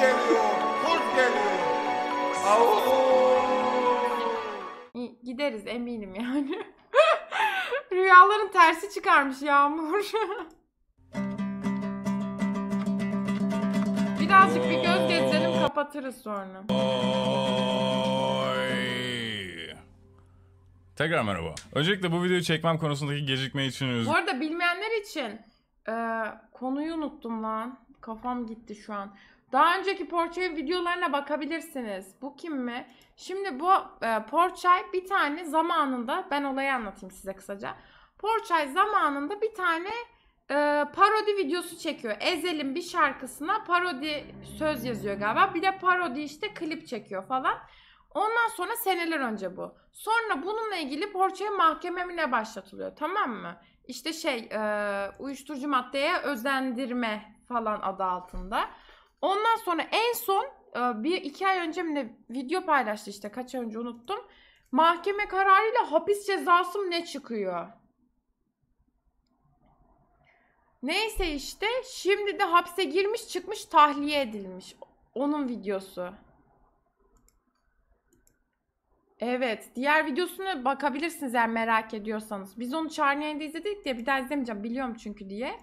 geliyor, kurt geliyor. Gideriz eminim yani. Rüyaların tersi çıkarmış Yağmur. Birazcık bir göz gezelim kapatırız sonra. Tekrar merhaba. Öncelikle bu videoyu çekmem konusundaki gecikme için özür Bu arada bilmeyenler için e, konuyu unuttum lan. Kafam gitti şu an. Daha önceki Porçay videolarına bakabilirsiniz. Bu kim mi? Şimdi bu e, Porçay bir tane zamanında ben olayı anlatayım size kısaca. Porçay zamanında bir tane e, parodi videosu çekiyor. Ezel'in bir şarkısına parodi söz yazıyor galiba. Bir de parodi işte klip çekiyor falan. Ondan sonra seneler önce bu. Sonra bununla ilgili Porçay mahkememine başlatılıyor tamam mı? İşte şey e, uyuşturucu maddeye özendirme falan adı altında. Ondan sonra en son e, bir iki ay önce mi ne video paylaştı işte kaç ay önce unuttum. Mahkeme kararıyla hapis cezası mı ne çıkıyor? Neyse işte şimdi de hapse girmiş çıkmış tahliye edilmiş. Onun videosu. Evet. Diğer videosuna bakabilirsiniz eğer merak ediyorsanız. Biz onu Çarnıya'da izledik diye bir daha izlemeyeceğim biliyorum çünkü diye.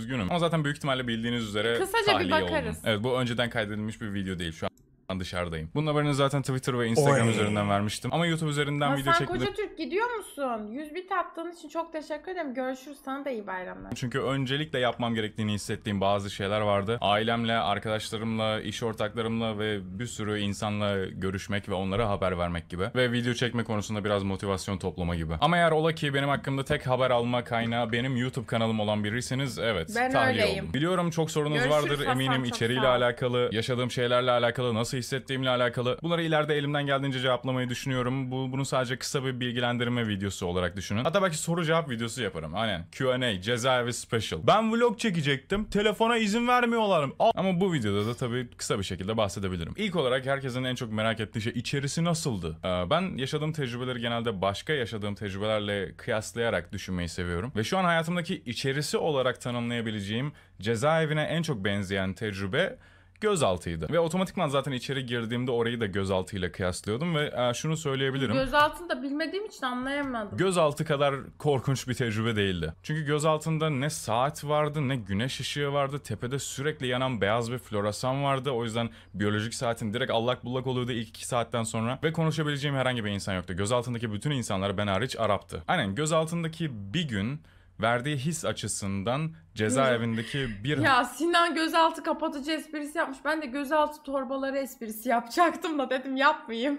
Üzgünüm ama zaten büyük ihtimalle bildiğiniz üzere Kısaca bir bakarız. oldum. Evet bu önceden kaydedilmiş bir video değil. Şu an dışarıdayım. Bunun haberini zaten Twitter ve Instagram Oy. üzerinden vermiştim. Ama YouTube üzerinden Hasan video çekmedim. Koca Türk gidiyor musun? 100 bit attığın için çok teşekkür ederim. Görüşürüz. Sana da iyi bayramlar. Çünkü öncelikle yapmam gerektiğini hissettiğim bazı şeyler vardı. Ailemle, arkadaşlarımla, iş ortaklarımla ve bir sürü insanla görüşmek ve onlara haber vermek gibi. Ve video çekme konusunda biraz motivasyon toplama gibi. Ama eğer ola ki benim hakkımda tek haber alma kaynağı benim YouTube kanalım olan birisiniz, evet. Ben tahliye öyleyim. Oldum. Biliyorum çok sorunuz Görüşürüz vardır Hasan, eminim içeriğiyle alakalı, yaşadığım şeylerle alakalı nasıl hissettiğimle alakalı. Bunları ileride elimden geldiğince cevaplamayı düşünüyorum. Bu, bunu sadece kısa bir bilgilendirme videosu olarak düşünün. Hatta belki soru cevap videosu yaparım. Aynen. Q&A, cezaevi special. Ben vlog çekecektim. Telefona izin vermiyorlar. Ama bu videoda da tabii kısa bir şekilde bahsedebilirim. İlk olarak herkesin en çok merak ettiği şey içerisi nasıldı? Ee, ben yaşadığım tecrübeleri genelde başka yaşadığım tecrübelerle kıyaslayarak düşünmeyi seviyorum. Ve şu an hayatımdaki içerisi olarak tanımlayabileceğim cezaevine en çok benzeyen tecrübe gözaltıydı. Ve otomatikman zaten içeri girdiğimde orayı da gözaltıyla kıyaslıyordum ve e, şunu söyleyebilirim. Gözaltında bilmediğim için anlayamadım. Gözaltı kadar korkunç bir tecrübe değildi. Çünkü gözaltında ne saat vardı ne güneş ışığı vardı. Tepede sürekli yanan beyaz bir floresan vardı. O yüzden biyolojik saatin direkt allak bullak oluyordu ilk iki saatten sonra. Ve konuşabileceğim herhangi bir insan yoktu. Gözaltındaki bütün insanlar ben hariç Arap'tı. Aynen gözaltındaki bir gün verdiği his açısından cezaevindeki bir... Ya Sinan gözaltı kapatıcı esprisi yapmış. Ben de gözaltı torbaları esprisi yapacaktım da dedim yapmayayım.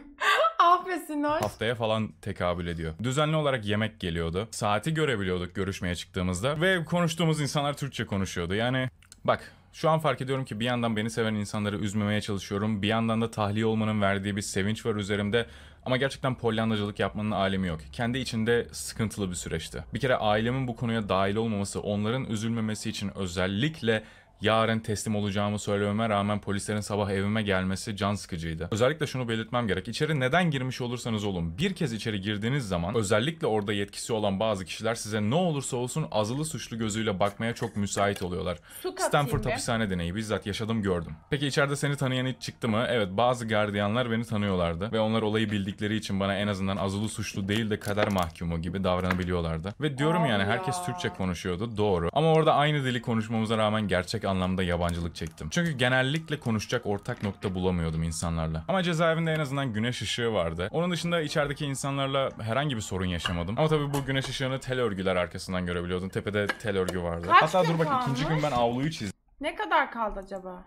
Affet ah Sinan. Haftaya falan tekabül ediyor. Düzenli olarak yemek geliyordu. Saati görebiliyorduk görüşmeye çıktığımızda. Ve konuştuğumuz insanlar Türkçe konuşuyordu. Yani bak şu an fark ediyorum ki bir yandan beni seven insanları üzmemeye çalışıyorum. Bir yandan da tahliye olmanın verdiği bir sevinç var üzerimde. Ama gerçekten pollandacılık yapmanın alemi yok. Kendi içinde sıkıntılı bir süreçti. Bir kere ailemin bu konuya dahil olmaması, onların üzülmemesi için özellikle yarın teslim olacağımı söylememe rağmen polislerin sabah evime gelmesi can sıkıcıydı. Özellikle şunu belirtmem gerek. İçeri neden girmiş olursanız olun bir kez içeri girdiğiniz zaman özellikle orada yetkisi olan bazı kişiler size ne olursa olsun azılı suçlu gözüyle bakmaya çok müsait oluyorlar. Stanford hapishane deneyi bizzat yaşadım gördüm. Peki içeride seni tanıyan hiç çıktı mı? Evet bazı gardiyanlar beni tanıyorlardı ve onlar olayı bildikleri için bana en azından azılı suçlu değil de kader mahkumu gibi davranabiliyorlardı. Ve diyorum yani herkes Türkçe konuşuyordu doğru. Ama orada aynı dili konuşmamıza rağmen gerçek anlamda yabancılık çektim. Çünkü genellikle konuşacak ortak nokta bulamıyordum insanlarla. Ama cezaevinde en azından güneş ışığı vardı. Onun dışında içerideki insanlarla herhangi bir sorun yaşamadım. Ama tabii bu güneş ışığını tel örgüler arkasından görebiliyordun. Tepede tel örgü vardı. Kaç Hatta dur bak kalmış? ikinci gün ben avluyu çizdim. Ne kadar kaldı acaba?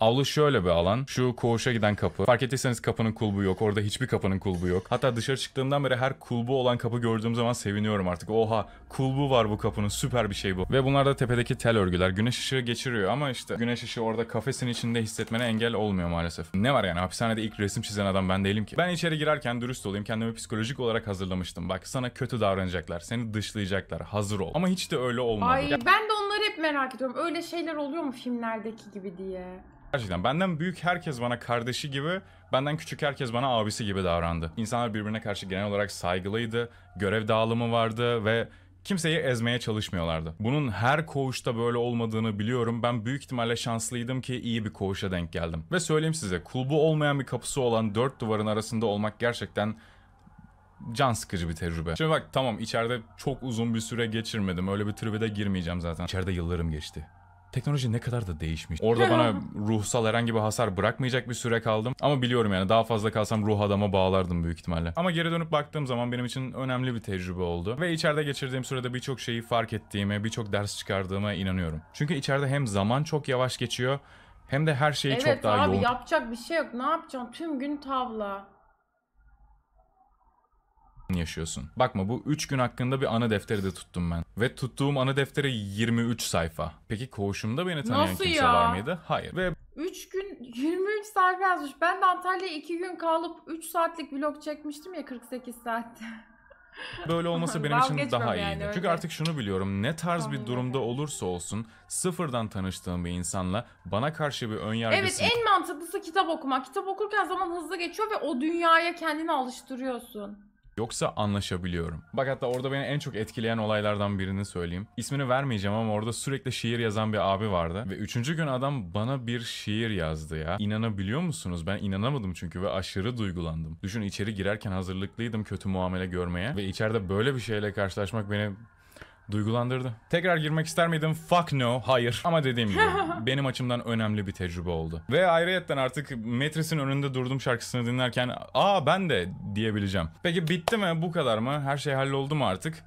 Avlu şöyle bir alan. Şu koğuşa giden kapı. Fark ettiyseniz kapının kulbu yok. Orada hiçbir kapının kulbu yok. Hatta dışarı çıktığımdan beri her kulbu olan kapı gördüğüm zaman seviniyorum artık. Oha kulbu var bu kapının. Süper bir şey bu. Ve bunlar da tepedeki tel örgüler. Güneş ışığı geçiriyor ama işte güneş ışığı orada kafesin içinde hissetmene engel olmuyor maalesef. Ne var yani hapishanede ilk resim çizen adam ben değilim ki. Ben içeri girerken dürüst olayım. Kendimi psikolojik olarak hazırlamıştım. Bak sana kötü davranacaklar. Seni dışlayacaklar. Hazır ol. Ama hiç de öyle olmadı. Ay ben de onları hep merak ediyorum. Öyle şeyler oluyor mu filmlerdeki gibi diye. Gerçekten benden büyük herkes bana kardeşi gibi, benden küçük herkes bana abisi gibi davrandı. İnsanlar birbirine karşı genel olarak saygılıydı, görev dağılımı vardı ve kimseyi ezmeye çalışmıyorlardı. Bunun her koğuşta böyle olmadığını biliyorum. Ben büyük ihtimalle şanslıydım ki iyi bir koğuşa denk geldim. Ve söyleyeyim size kulbu olmayan bir kapısı olan dört duvarın arasında olmak gerçekten can sıkıcı bir tecrübe. Şimdi bak tamam içeride çok uzun bir süre geçirmedim. Öyle bir tribe de girmeyeceğim zaten. İçeride yıllarım geçti teknoloji ne kadar da değişmiş. Orada bana ruhsal herhangi bir hasar bırakmayacak bir süre kaldım. Ama biliyorum yani daha fazla kalsam ruh adama bağlardım büyük ihtimalle. Ama geri dönüp baktığım zaman benim için önemli bir tecrübe oldu. Ve içeride geçirdiğim sürede birçok şeyi fark ettiğime, birçok ders çıkardığıma inanıyorum. Çünkü içeride hem zaman çok yavaş geçiyor hem de her şeyi evet, çok daha abi, yoğun. Evet abi yapacak bir şey yok. Ne yapacaksın? Tüm gün tavla yaşıyorsun. Bakma bu 3 gün hakkında bir ana defteri de tuttum ben. Ve tuttuğum ana defteri 23 sayfa. Peki koğuşumda beni tanıyan Nasıl kimse ya? var mıydı? Hayır. Ve 3 gün 23 sayfa yazmış. Ben de Antalya'ya 2 gün kalıp 3 saatlik vlog çekmiştim ya 48 saatte. Böyle olması benim için daha yani, iyiydi. Öyle. Çünkü artık şunu biliyorum. Ne tarz tamam, bir durumda yani. olursa olsun sıfırdan tanıştığım bir insanla bana karşı bir önyargısı... Evet en mantıklısı kitap okumak. Kitap okurken zaman hızlı geçiyor ve o dünyaya kendini alıştırıyorsun. Yoksa anlaşabiliyorum. Bak hatta orada beni en çok etkileyen olaylardan birini söyleyeyim. İsmini vermeyeceğim ama orada sürekli şiir yazan bir abi vardı. Ve üçüncü gün adam bana bir şiir yazdı ya. İnanabiliyor musunuz? Ben inanamadım çünkü ve aşırı duygulandım. Düşün içeri girerken hazırlıklıydım kötü muamele görmeye. Ve içeride böyle bir şeyle karşılaşmak beni Duygulandırdı. Tekrar girmek ister miydim? Fuck no. Hayır. Ama dediğim gibi benim açımdan önemli bir tecrübe oldu. Ve ayrıyetten artık Metris'in önünde durdum şarkısını dinlerken aa ben de diyebileceğim. Peki bitti mi? Bu kadar mı? Her şey halloldu mu artık?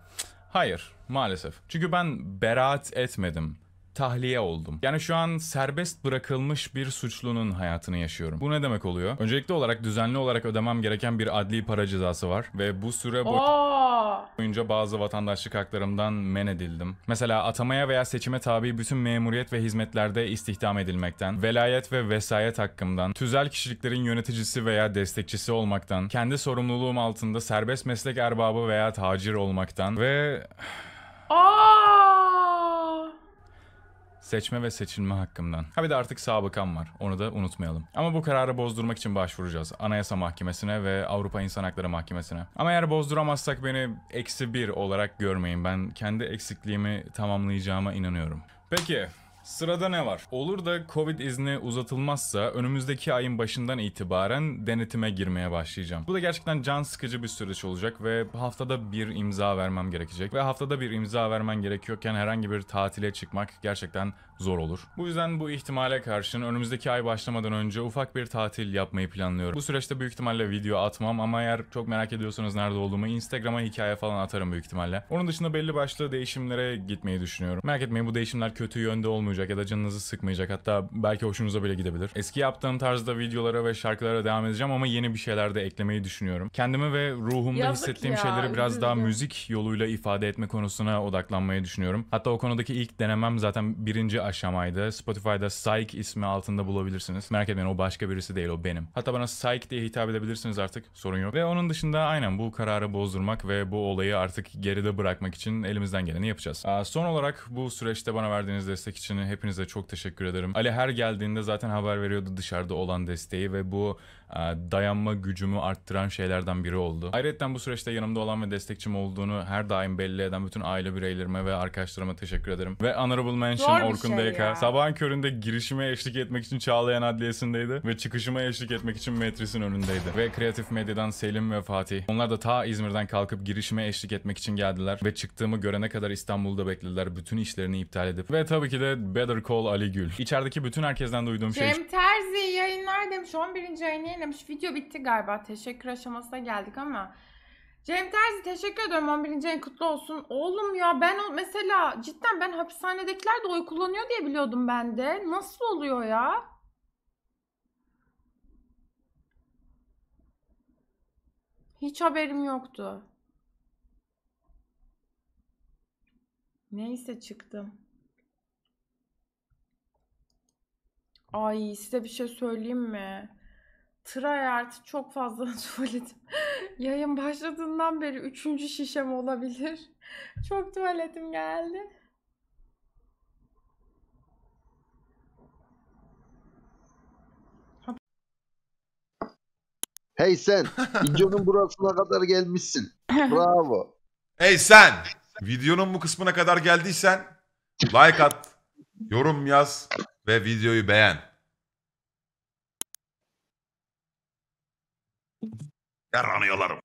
Hayır. Maalesef. Çünkü ben beraat etmedim tahliye oldum. Yani şu an serbest bırakılmış bir suçlunun hayatını yaşıyorum. Bu ne demek oluyor? Öncelikli olarak düzenli olarak ödemem gereken bir adli para cezası var ve bu süre boyunca boyunca bazı vatandaşlık haklarımdan men edildim. Mesela atamaya veya seçime tabi bütün memuriyet ve hizmetlerde istihdam edilmekten, velayet ve vesayet hakkımdan, tüzel kişiliklerin yöneticisi veya destekçisi olmaktan, kendi sorumluluğum altında serbest meslek erbabı veya tacir olmaktan ve... Aa! seçme ve seçilme hakkımdan. Ha bir de artık sabıkam var. Onu da unutmayalım. Ama bu kararı bozdurmak için başvuracağız. Anayasa Mahkemesi'ne ve Avrupa İnsan Hakları Mahkemesi'ne. Ama eğer bozduramazsak beni eksi bir olarak görmeyin. Ben kendi eksikliğimi tamamlayacağıma inanıyorum. Peki Sırada ne var? Olur da Covid izni uzatılmazsa önümüzdeki ayın başından itibaren denetime girmeye başlayacağım. Bu da gerçekten can sıkıcı bir süreç olacak ve haftada bir imza vermem gerekecek. Ve haftada bir imza vermen gerekiyorken herhangi bir tatile çıkmak gerçekten zor olur. Bu yüzden bu ihtimale karşın önümüzdeki ay başlamadan önce ufak bir tatil yapmayı planlıyorum. Bu süreçte büyük ihtimalle video atmam ama eğer çok merak ediyorsanız nerede olduğumu Instagram'a hikaye falan atarım büyük ihtimalle. Onun dışında belli başlı değişimlere gitmeyi düşünüyorum. Merak etmeyin bu değişimler kötü yönde olmayacak ya da canınızı sıkmayacak. Hatta belki hoşunuza bile gidebilir. Eski yaptığım tarzda videolara ve şarkılara devam edeceğim ama yeni bir şeyler de eklemeyi düşünüyorum. Kendimi ve ruhumda Yazık hissettiğim ya, şeyleri biraz üzüldüm. daha müzik yoluyla ifade etme konusuna odaklanmayı düşünüyorum. Hatta o konudaki ilk denemem zaten birinci aşamaydı. Spotify'da Psych ismi altında bulabilirsiniz. Merak etmeyin o başka birisi değil o benim. Hatta bana Psych diye hitap edebilirsiniz artık sorun yok. Ve onun dışında aynen bu kararı bozdurmak ve bu olayı artık geride bırakmak için elimizden geleni yapacağız. son olarak bu süreçte bana verdiğiniz destek için hepinize çok teşekkür ederim. Ali her geldiğinde zaten haber veriyordu dışarıda olan desteği ve bu ee, dayanma gücümü arttıran şeylerden biri oldu. Ayrıca bu süreçte yanımda olan ve destekçim olduğunu her daim belli eden bütün aile bireylerime ve arkadaşlarıma teşekkür ederim. Ve honorable mention Zor Orkun şey Dayka. Sabahın köründe girişime eşlik etmek için Çağlayan Adliyesi'ndeydi ve çıkışıma eşlik etmek için Metris'in önündeydi. Ve kreatif medyadan Selim ve Fatih. Onlar da ta İzmir'den kalkıp girişime eşlik etmek için geldiler ve çıktığımı görene kadar İstanbul'da beklediler. Bütün işlerini iptal edip. Ve tabii ki de Better Call Ali Gül. İçerideki bütün herkesten duyduğum şey Cem Terzi yayınlar demiş 11. ayın yeni demiş. Video bitti galiba. Teşekkür aşamasına geldik ama. Cem Terzi teşekkür ederim 11. ayın kutlu olsun. Oğlum ya ben o mesela cidden ben hapishanedekiler de oy kullanıyor diye biliyordum ben de. Nasıl oluyor ya? Hiç haberim yoktu. Neyse çıktım. Ay size bir şey söyleyeyim mi? tryhard çok fazla tuvaletim. Yayın başladığından beri üçüncü şişem olabilir. Çok tuvaletim geldi. Hey sen, videonun burasına kadar gelmişsin. Bravo. Hey sen, videonun bu kısmına kadar geldiysen like at, yorum yaz ve videoyu beğen. Yaranıyorlarım.